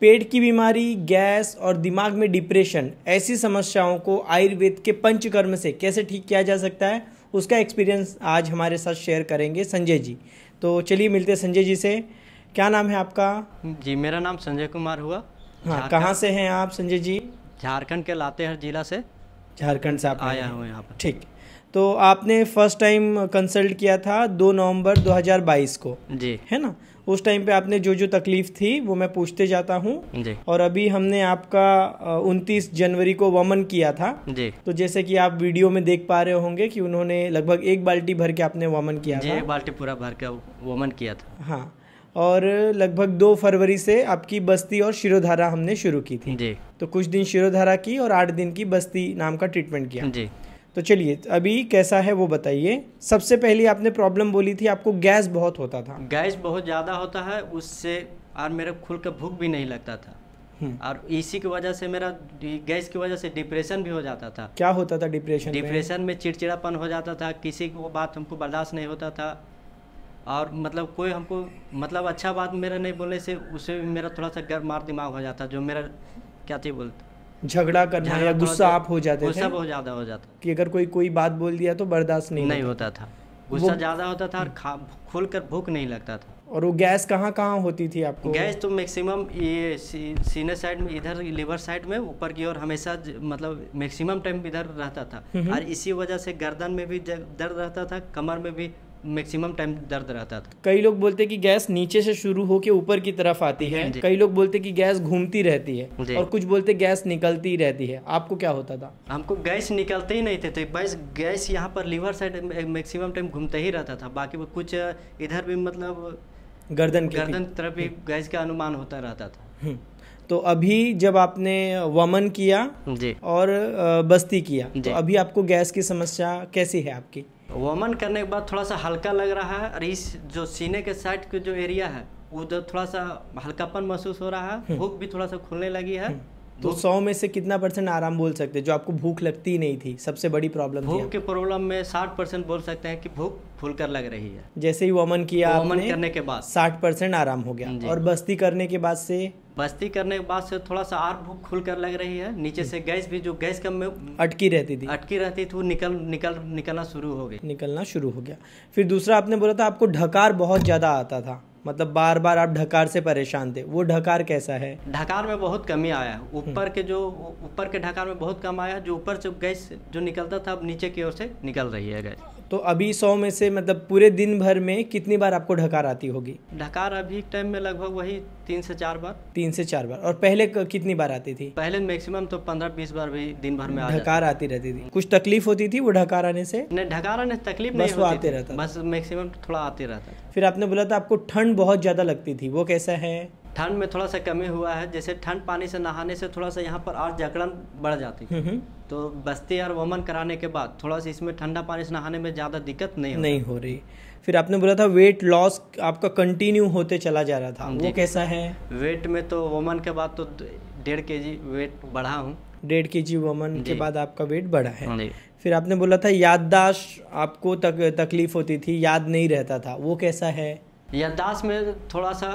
पेट की बीमारी गैस और दिमाग में डिप्रेशन ऐसी समस्याओं को आयुर्वेद के पंचकर्म से कैसे ठीक किया जा सकता है उसका एक्सपीरियंस आज हमारे साथ शेयर करेंगे संजय जी तो चलिए मिलते हैं संजय जी से क्या नाम है आपका जी मेरा नाम संजय कुमार हुआ हाँ कहाँ से हैं आप संजय जी झारखंड के लातेहार जिला से झारखंड से आप आया हूँ यहाँ पर ठीक तो आपने फर्स्ट टाइम कंसल्ट किया था दो नवंबर 2022 को जी है ना उस टाइम पे आपने जो जो तकलीफ थी वो मैं पूछते जाता हूँ और अभी हमने आपका 29 जनवरी को वमन किया था जी तो जैसे कि आप वीडियो में देख पा रहे होंगे कि उन्होंने लगभग एक बाल्टी भर के आपने वमन किया जी, था एक बाल्टी पूरा भर के वमन किया था हाँ और लगभग दो फरवरी से आपकी बस्ती और शिरोधारा हमने शुरू की थी जी तो कुछ दिन शिरोधारा की और आठ दिन की बस्ती नाम का ट्रीटमेंट किया जी तो चलिए अभी कैसा है वो बताइए सबसे पहले आपने प्रॉब्लम बोली थी आपको गैस बहुत होता था गैस बहुत ज़्यादा होता है उससे और मेरा खुल का भूख भी नहीं लगता था हम्म। और इसी की वजह से मेरा गैस की वजह से डिप्रेशन भी हो जाता था क्या होता था डिप्रेशन डिप्रेशन में, में चिड़चिड़ापन हो जाता था किसी को बात हमको बर्दाश्त नहीं होता था और मतलब कोई हमको मतलब अच्छा बात मेरा नहीं बोलने से उसे मेरा थोड़ा सा गर्मार दिमाग हो जाता जो मेरा क्या थी बोलता झगड़ा करना या तो गुस्सा आप हो जाते थे हो ज्यादा हो जाता कि अगर कोई कोई बात बोल दिया तो बर्दाश्त नहीं नहीं होता था गुस्सा ज़्यादा होता था और खुल कर भूख नहीं लगता था और वो गैस कहाँ कहाँ होती थी आपको गैस तो मैक्सिमम ये सी, सीने साइड में इधर लिवर साइड में ऊपर की ओर हमेशा मतलब मैक्सिमम टाइम इधर रहता था और इसी वजह से गर्दन में भी दर्द रहता था कमर में भी मैक्सिमम टाइम दर्द रहता था कई लोग बोलते कि गैस नीचे से शुरू होकर ऊपर की तरफ आती है कई लोग बोलते कि गैस घूमती रहती है और कुछ बोलते गैस निकलती रहती है आपको क्या होता था हमको गैस निकलते ही नहीं थे तो बस गैस यहाँ पर लीवर साइड मैक्सिमम टाइम घूमता ही रहता था बाकी वो कुछ इधर भी मतलब गर्दन गर्दन तरफ भी हम्म। गैस का अनुमान होता रहता था हम्म। तो अभी जब आपने वमन किया और बस्ती किया तो अभी आपको गैस की समस्या कैसी है आपकी वमन करने के बाद थोड़ा सा हल्का लग रहा है और इस जो सीने के साइड के जो एरिया है उधर थोड़ा सा हल्कापन महसूस हो रहा है हम्म। भूख भी थोड़ा सा खुलने लगी है हम्म। तो सौ में से कितना परसेंट आराम बोल सकते हैं जो आपको भूख लगती ही नहीं थी सबसे बड़ी प्रॉब्लम भूख के प्रॉब्लम में साठ परसेंट बोल सकते हैं कि भूख फुल कर लग रही है जैसे ही वमन किया वमन करने के बाद साठ परसेंट आराम हो गया और बस्ती करने के बाद से बस्ती करने के बाद से थोड़ा सा आर भूख खुल कर लग रही है नीचे हम्म। से गैस भी जो गैस कम में अटकी रहती थी अटकी रहती थी वो निकल निकल निकलना शुरू हो गई निकलना शुरू हो गया फिर दूसरा आपने बोला था आपको ढकार बहुत ज़्यादा आता था मतलब बार बार आप ढकार से परेशान थे वो ढकार कैसा है ढकार में बहुत कमी आया हम्म। ऊपर के जो ऊपर के ढकार में बहुत कम आया जो ऊपर से गैस जो निकलता था अब नीचे की ओर से निकल रही है गैस तो अभी सौ में से मतलब पूरे दिन भर में कितनी बार आपको ढकार आती होगी ढकार अभी टाइम में लगभग वही तीन से चार बार तीन से चार बार और पहले कितनी बार आती थी पहले मैक्सिमम तो पंद्रह बीस बार भी दिन भर में ढकार आती रहती थी कुछ तकलीफ होती थी वो ढकार आने से नहीं ढकार आने तकलीफ नहीं होती आते रहता बस मैक्सिमम थोड़ा आते रहता फिर आपने बोला था आपको ठंड बहुत ज़्यादा लगती थी वो कैसा है ठंड में थोड़ा सा कमी हुआ है जैसे ठंड पानी से नहाने से थोड़ा सा यहाँ पर और जकड़न बढ़ जाती है तो बस्ती और वमन कराने के बाद थोड़ा सा इसमें ठंडा पानी से नहाने में ज़्यादा दिक्कत नहीं नहीं हो रही फिर आपने बोला था वेट लॉस आपका कंटिन्यू होते चला जा रहा था हाँ वो कैसा है वेट में तो वमन के बाद तो डेढ़ के वेट बढ़ा हूँ डेढ़ के जी वमन के बाद आपका वेट बढ़ा है हाँ फिर आपने बोला था याददाश्त आपको तक तकलीफ होती थी याद नहीं रहता था वो कैसा है याददाश्त में थोड़ा सा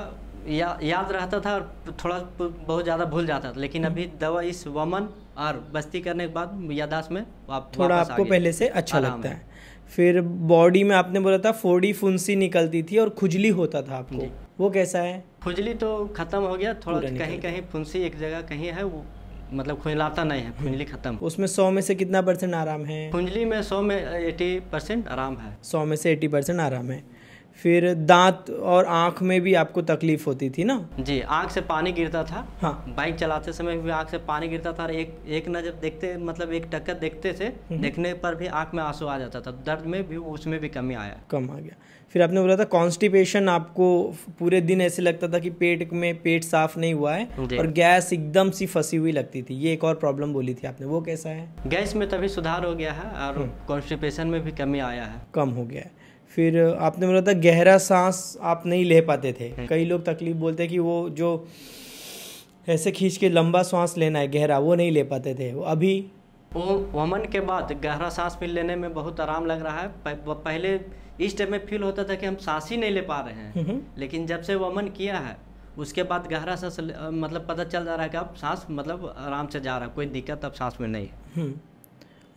या याद रहता था और थोड़ा बहुत ज़्यादा भूल जाता था लेकिन अभी हम्म। दवा इस वमन और बस्ती करने के बाद यादाश्त में आप थोड़ा आपको पहले से अच्छा लगता है।, है फिर बॉडी में आपने बोला था फोड़ी फुंसी निकलती थी और खुजली होता था आपको वो कैसा है खुजली तो खत्म हो गया थोड़ा कहीं कहीं फुंसी एक जगह कहीं है वो मतलब खुजलाता नहीं है खुजली हम्म। खत्म उसमें सौ में से कितना परसेंट आराम है खुजली में सौ में एटी परसेंट आराम है सौ में से एटी परसेंट आराम है फिर दांत और आँख में भी आपको तकलीफ होती थी ना जी आँख से पानी गिरता था हाँ बाइक चलाते समय भी आँख से पानी गिरता था और एक एक नजर जब देखते मतलब एक टक्कर देखते थे हम्म। देखने पर भी आँख में आंसू आ जाता था दर्द में भी उसमें भी कमी आया कम आ गया फिर आपने बोला था कॉन्स्टिपेशन आपको पूरे दिन ऐसे लगता था कि पेट में पेट साफ नहीं हुआ है और गैस एकदम सी फंसी हुई लगती थी ये एक और प्रॉब्लम बोली थी आपने वो कैसा है गैस में तभी सुधार हो गया है और कॉन्स्टिपेशन हम्म। में भी कमी आया है कम हो गया है फिर आपने बोला था गहरा सांस आप नहीं ले पाते थे हम्म। कई लोग तकलीफ बोलते हैं कि वो जो ऐसे खींच के लंबा सांस लेना है गहरा वो नहीं ले पाते थे वो अभी वो वमन के बाद गहरा सांस भी लेने में बहुत आराम लग रहा है पहले इस टाइम में फील होता था कि हम सांस ही नहीं ले पा रहे हैं हम्म। लेकिन जब से वमन किया है उसके बाद गहरा सांस मतलब पता चल जा रहा है कि अब सांस मतलब आराम से जा रहा है कोई दिक्कत अब सांस में नहीं है हम्म।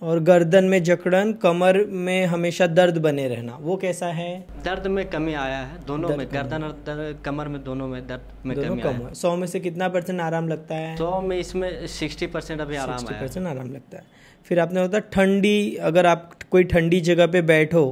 और गर्दन में जकड़न कमर में हमेशा दर्द बने रहना वो कैसा है दर्द में कमी आया है दोनों में गर्दन और दर्द, कमर में दोनों में दर्द में दोनों कमी कम है सौ में से कितना परसेंट आराम लगता है सौ में इसमें सिक्सटी परसेंट अभी आराम परसेंट आराम लगता है फिर आपने बताया ठंडी अगर आप कोई ठंडी जगह पे बैठो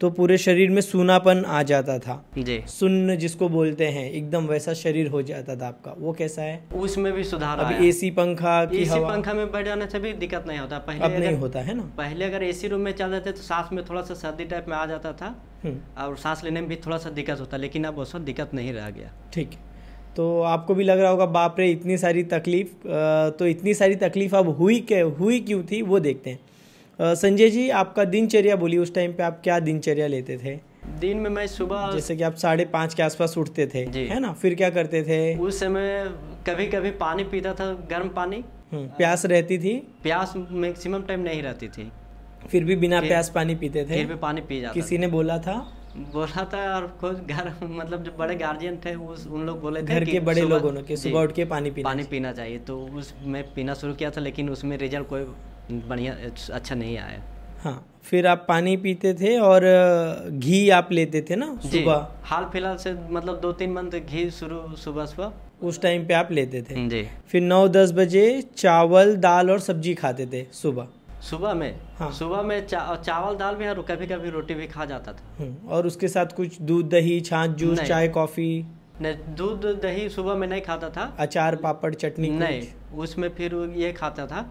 तो पूरे शरीर में सूनापन आ जाता था जी सुन्न जिसको बोलते हैं एकदम वैसा शरीर हो जाता था आपका वो कैसा है उसमें भी सुधार अभी एसी पंखा की एसी पंखा में बैठ जाने से भी दिक्कत नहीं होता पहले अब नहीं होता है ना पहले अगर एसी रूम में चल जाते तो सांस में थोड़ा सा सर्दी टाइप में आ जाता था हम्म। और सांस लेने में भी थोड़ा सा दिक्कत होता लेकिन अब वो सब दिक्कत नहीं रह गया ठीक है तो आपको भी लग रहा होगा बाप रे इतनी सारी तकलीफ़ तो इतनी सारी तकलीफ़ अब हुई क्या हुई क्यों थी वो देखते हैं संजय जी आपका दिनचर्या बोली उस टाइम पे आप क्या दिनचर्या लेते थे दिन में मैं सुबह जैसे कि आप साढ़े पाँच के आसपास उठते थे है ना फिर क्या करते थे उस समय कभी कभी पानी पीता था गर्म पानी हम्म, प्यास रहती थी प्यास मैक्सिमम टाइम नहीं रहती थी फिर भी बिना प्यास पानी पीते थे फिर भी पानी पी जाता किसी ने बोला था बोला था और खुद घर मतलब जो बड़े गार्जियन थे उस उन लोग बोले थे घर के बड़े लोगों ने सुबह उठ के पानी पीना पानी पीना चाहिए तो उसमें पीना शुरू किया था लेकिन उसमें रिजल्ट कोई बढ़िया अच्छा नहीं आया हाँ फिर आप पानी पीते थे और घी आप लेते थे ना सुबह हाल फिलहाल से मतलब दो तीन मंथ घी शुरू सुबह सुबह उस टाइम पे आप लेते थे जी फिर नौ दस बजे चावल दाल और सब्जी खाते थे सुबह सुबह में हाँ सुबह में चा, चावल दाल भी और कभी कभी रोटी भी खा जाता था हम्म, और उसके साथ कुछ दूध दही छाछ जूस चाय कॉफी नहीं दूध दही सुबह में नहीं खाता था अचार पापड़ चटनी नहीं उसमें फिर ये खाता था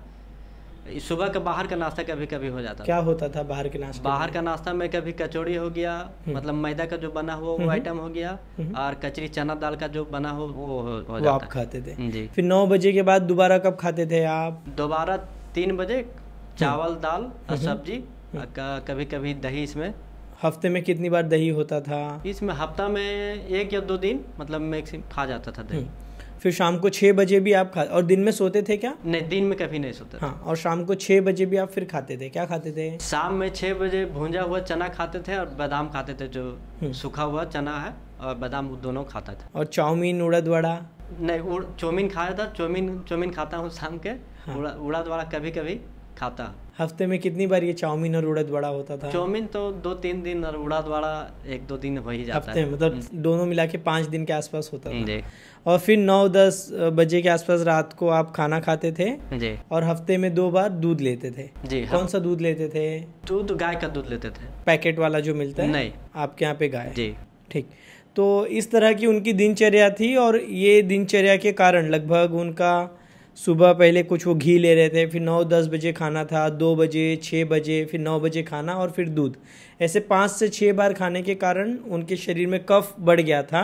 सुबह का बाहर का नाश्ता कभी कभी हो जाता क्या होता था बाहर के नाश्ता बाहर का नाश्ता में कभी कचौड़ी हो गया हम्म। मतलब मैदा का जो बना हुआ वो आइटम हम्म। हो गया और कचरी चना दाल का जो बना हो वो हो, जाता आप खाते थे जी फिर नौ बजे के बाद दोबारा कब खाते थे आप दोबारा तीन बजे चावल हम्म। दाल और हम्म। सब्जी हम्म। कभी कभी दही इसमें हफ्ते में कितनी बार दही होता था इसमें हफ्ता में एक या दो दिन मतलब मैक्सिम खा जाता था दही फिर शाम को छः बजे भी आप खा और दिन में सोते थे क्या नहीं दिन में कभी नहीं सोते हाँ और शाम को छः बजे भी आप फिर खाते थे क्या खाते थे शाम में छः बजे भूंजा हुआ चना खाते थे और बादाम खाते थे जो सूखा हुआ चना है और बादाम दोनों खाता था और चाउमीन उड़द वड़ा नहीं चौमिन खाया था चौमिन चौमिन खाता हूँ शाम के हाँ। उड़द वड़ा कभी कभी खाता हफ्ते में कितनी बार ये चाउमीन और उड़द वड़ा होता था चाउमीन तो दो तीन दिन और उड़द वड़ा एक दो दिन वही जाता हफ्ते में मतलब हम्म। दोनों मिला के पाँच दिन के आसपास होता था और फिर नौ दस बजे के आसपास रात को आप खाना खाते थे जी और हफ्ते में दो बार दूध लेते थे जी हाँ। कौन सा दूध लेते थे दूध गाय का दूध लेते थे पैकेट वाला जो मिलता है नहीं आपके यहाँ पे गाय जी ठीक तो इस तरह की उनकी दिनचर्या थी और ये दिनचर्या के कारण लगभग उनका सुबह पहले कुछ वो घी ले रहे थे फिर नौ दस बजे खाना था दो बजे छः बजे फिर नौ बजे खाना और फिर दूध ऐसे पाँच से छः बार खाने के कारण उनके शरीर में कफ बढ़ गया था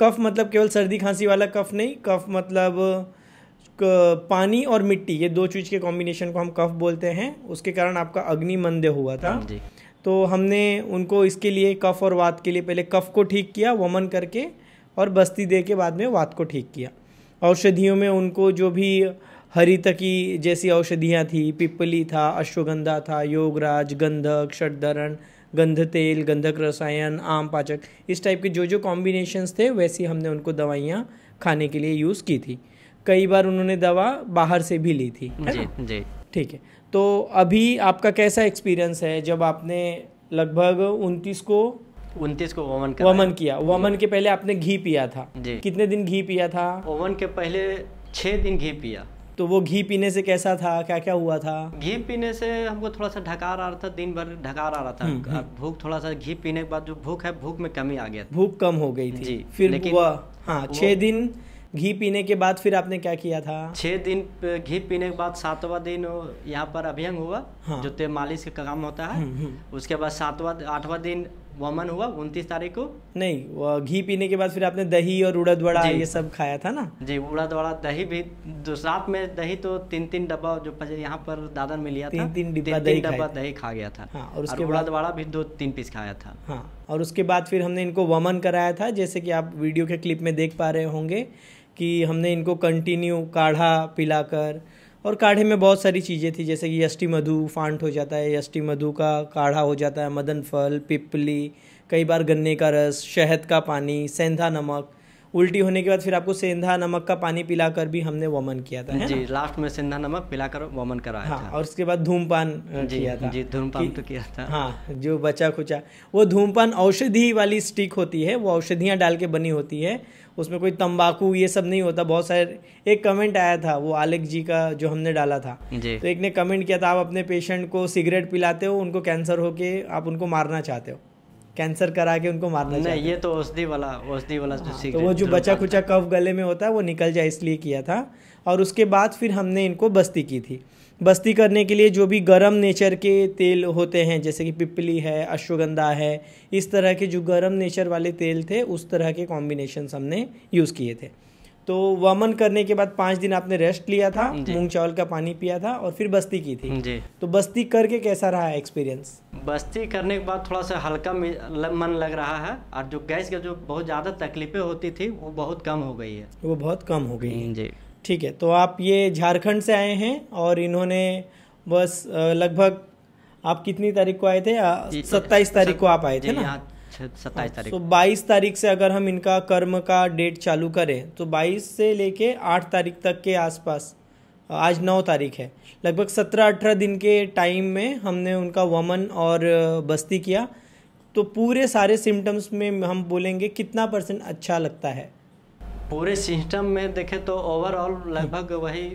कफ मतलब केवल सर्दी खांसी वाला कफ नहीं कफ मतलब पानी और मिट्टी ये दो चीज़ के कॉम्बिनेशन को हम कफ बोलते हैं उसके कारण आपका अग्नि मंदे हुआ था हाँ तो हमने उनको इसके लिए कफ और वात के लिए पहले कफ को ठीक किया वमन करके और बस्ती दे के बाद में वात को ठीक किया औषधियों में उनको जो भी हरितकी जैसी औषधियाँ थी पिपली था अश्वगंधा था योगराज गंधक षटधरण गंध तेल गंधक रसायन आम पाचक इस टाइप के जो जो कॉम्बिनेशंस थे वैसी हमने उनको दवाइयाँ खाने के लिए यूज़ की थी कई बार उन्होंने दवा बाहर से भी ली थी जी जी ठीक है तो अभी आपका कैसा एक्सपीरियंस है जब आपने लगभग उनतीस को उन्तीस को वमन वमन किया वमन के पहले आपने घी पिया था जी कितने दिन घी पिया था वमन के पहले छः दिन घी पिया तो वो घी पीने से कैसा था क्या क्या हुआ था घी पीने से हमको थोड़ा सा ढकार आ रहा था दिन भर ढकार आ रहा था हम्म, हम्म। भूख थोड़ा सा घी पीने के बाद जो भूख है भूख में कमी आ गया भूख कम हो गई थी फिर वह हाँ छः दिन घी पीने के बाद फिर आपने क्या किया था छः दिन घी पीने के बाद सातवा दिन यहाँ पर अभियंग हुआ हाँ। जो तेल मालिश का काम होता है हम्म, उसके बाद सातवा आठवा दिन वमन हुआ उनतीस तारीख को नहीं घी पीने के बाद फिर आपने दही और उड़द वड़ा ये सब खाया था ना जी उड़द वड़ा दही भी साथ में दही तो तीन तीन डब्बा जो यहाँ पर दादर में लिया तीन तीन डब्बा दही डब्बा दही खा गया था हाँ, और उसके उड़द वड़ा भी दो तीन पीस खाया था हाँ और उसके बाद फिर हमने इनको वमन कराया था जैसे कि आप वीडियो के क्लिप में देख पा रहे होंगे कि हमने इनको कंटिन्यू काढ़ा पिलाकर और काढ़े में बहुत सारी चीज़ें थी जैसे कि यष्टि मधु फांट हो जाता है यष्टि मधु का काढ़ा हो जाता है मदन फल पिपली कई बार गन्ने का रस शहद का पानी सेंधा नमक उल्टी होने के बाद फिर आपको सेंधा नमक का पानी पिलाकर भी हमने वमन किया था जी लास्ट में सेंधा नमक पिलाकर वमन कराया हाँ, था और उसके बाद धूमपान किया था जी धूमपान तो किया था हाँ जो बचा खुचा वो धूमपान औषधि वाली स्टिक होती है वो औषधियाँ डाल के बनी होती है उसमें कोई तंबाकू ये सब नहीं होता बहुत सारे एक कमेंट आया था वो आलेख जी का जो हमने डाला था तो एक ने कमेंट किया था आप अपने पेशेंट को सिगरेट पिलाते हो उनको कैंसर होके आप उनको मारना चाहते हो कैंसर करा के उनको मारना नहीं ये तो औषधि वाला औषधि वाला जो हाँ, तो वो जो बचा खुचा कफ गले में होता है वो निकल जाए इसलिए किया था और उसके बाद फिर हमने इनको बस्ती की थी बस्ती करने के लिए जो भी गर्म नेचर के तेल होते हैं जैसे कि पिपली है अश्वगंधा है इस तरह के जो गर्म नेचर वाले तेल थे उस तरह के कॉम्बिनेशन हमने यूज़ किए थे तो वमन करने के बाद पांच दिन आपने रेस्ट लिया था मूंग चावल का पानी पिया था और फिर बस्ती की थी जी तो बस्ती करके कैसा रहा एक्सपीरियंस बस्ती करने के बाद थोड़ा सा हल्का मन लग रहा है और जो गैस का जो बहुत ज़्यादा तकलीफें होती थी वो बहुत कम हो गई है वो बहुत कम हो गई है जी ठीक है तो आप ये झारखंड से आए हैं और इन्होंने बस लगभग आप कितनी तारीख को आए थे तो सत्ताईस तारीख को आप आए थे ना सत्ताईस हाँ, तारीख तो बाईस तारीख से अगर हम इनका कर्म का डेट चालू करें तो बाईस से लेके आठ तारीख तक के आसपास आज नौ तारीख है लगभग सत्रह अठारह दिन के टाइम में हमने उनका वमन और बस्ती किया तो पूरे सारे सिम्टम्स में हम बोलेंगे कितना परसेंट अच्छा लगता है पूरे सिस्टम में देखें तो ओवरऑल लगभग वही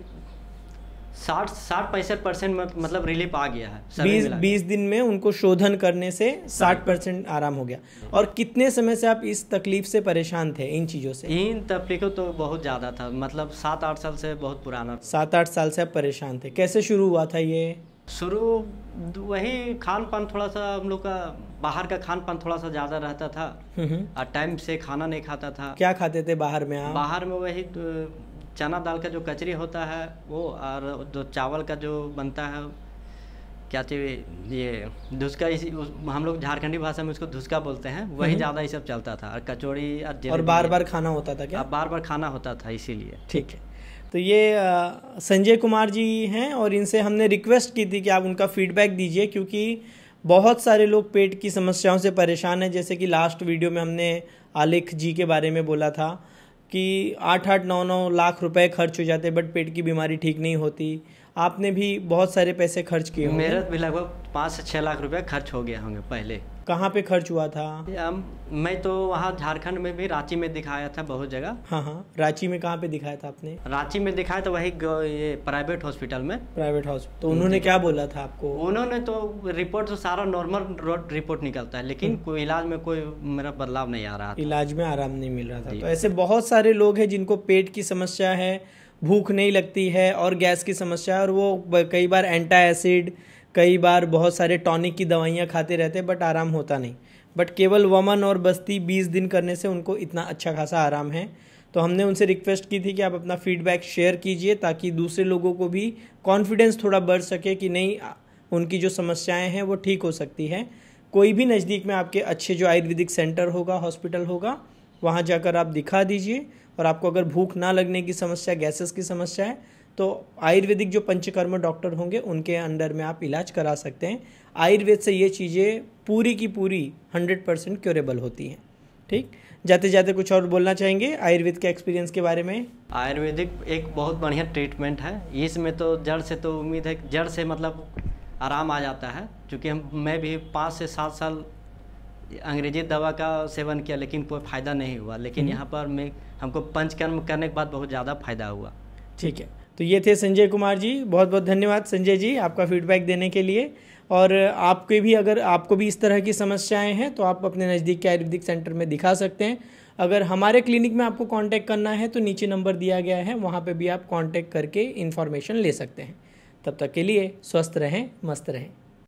साठ साठ पैंसठ परसेंट मतलब रिलीफ आ गया है बीस बीस दिन में उनको शोधन करने से साठ परसेंट आराम हो गया और कितने समय से आप इस तकलीफ से परेशान थे इन चीज़ों से इन तकलीफों तो बहुत ज़्यादा था मतलब सात आठ साल से बहुत पुराना सात आठ साल से आप परेशान थे कैसे शुरू हुआ था ये शुरू वही खान पान थोड़ा सा हम लोग का बाहर का खान पान थोड़ा सा ज्यादा रहता था और हम्म, हम्म। टाइम से खाना नहीं खाता था क्या खाते थे बाहर में आप बाहर में वही तो चना दाल का जो कचरी होता है वो और जो चावल का जो बनता है क्या चीज ये धुसका इसी हम लोग झारखंडी भाषा में उसको धुसका बोलते हैं वही हम्म। ज़्यादा ये सब चलता था और कचौड़ी और और बार बार खाना होता था क्या बार बार खाना होता था इसीलिए ठीक है तो ये संजय कुमार जी हैं और इनसे हमने रिक्वेस्ट की थी कि आप उनका फीडबैक दीजिए क्योंकि बहुत सारे लोग पेट की समस्याओं से परेशान हैं जैसे कि लास्ट वीडियो में हमने आलिख जी के बारे में बोला था कि आठ आठ नौ नौ लाख रुपए खर्च हो जाते बट पेट की बीमारी ठीक नहीं होती आपने भी बहुत सारे पैसे खर्च किए मेरा भी लगभग पाँच से छः लाख रुपया खर्च हो गया होंगे पहले कहाँ पे खर्च हुआ था मैं तो वहाँ झारखंड में भी रांची में दिखाया था बहुत जगह हाँ हाँ रांची में कहाँ पे दिखाया था आपने रांची में दिखाया था तो वही ये प्राइवेट हॉस्पिटल में प्राइवेट हॉस्पिटल तो उन्होंने क्या बोला था आपको उन्होंने तो रिपोर्ट तो सारा नॉर्मल रिपोर्ट निकलता है लेकिन हम्म। कोई इलाज में कोई मेरा बदलाव नहीं आ रहा था इलाज में आराम नहीं मिल रहा था तो ऐसे बहुत सारे लोग हैं जिनको पेट की समस्या है भूख नहीं लगती है और गैस की समस्या और वो कई बार एंटा एसिड कई बार बहुत सारे टॉनिक की दवाइयाँ खाते रहते बट आराम होता नहीं बट केवल वमन और बस्ती बीस दिन करने से उनको इतना अच्छा खासा आराम है तो हमने उनसे रिक्वेस्ट की थी कि आप अपना फीडबैक शेयर कीजिए ताकि दूसरे लोगों को भी कॉन्फिडेंस थोड़ा बढ़ सके कि नहीं उनकी जो समस्याएं हैं वो ठीक हो सकती है कोई भी नज़दीक में आपके अच्छे जो आयुर्वेदिक सेंटर होगा हॉस्पिटल होगा वहाँ जाकर आप दिखा दीजिए और आपको अगर भूख ना लगने की समस्या गैसेस की समस्या है तो आयुर्वेदिक जो पंचकर्म डॉक्टर होंगे उनके अंडर में आप इलाज करा सकते हैं आयुर्वेद से ये चीज़ें पूरी की पूरी हंड्रेड परसेंट क्योरेबल होती हैं ठीक जाते जाते कुछ और बोलना चाहेंगे आयुर्वेद के एक्सपीरियंस के बारे में आयुर्वेदिक एक बहुत बढ़िया ट्रीटमेंट है इसमें तो जड़ से तो उम्मीद है जड़ से मतलब आराम आ जाता है क्योंकि हम मैं भी पाँच से सात साल अंग्रेजी दवा का सेवन किया लेकिन कोई फ़ायदा नहीं हुआ लेकिन हम्म। यहाँ पर मैं हमको पंचकर्म करने के बाद बहुत ज़्यादा फायदा हुआ ठीक है तो ये थे संजय कुमार जी बहुत बहुत धन्यवाद संजय जी आपका फीडबैक देने के लिए और आपके भी अगर आपको भी इस तरह की समस्याएं हैं तो आप अपने नज़दीक के आयुर्वेदिक सेंटर में दिखा सकते हैं अगर हमारे क्लिनिक में आपको कांटेक्ट करना है तो नीचे नंबर दिया गया है वहाँ पे भी आप कांटेक्ट करके इन्फॉर्मेशन ले सकते हैं तब तक के लिए स्वस्थ रहें मस्त रहें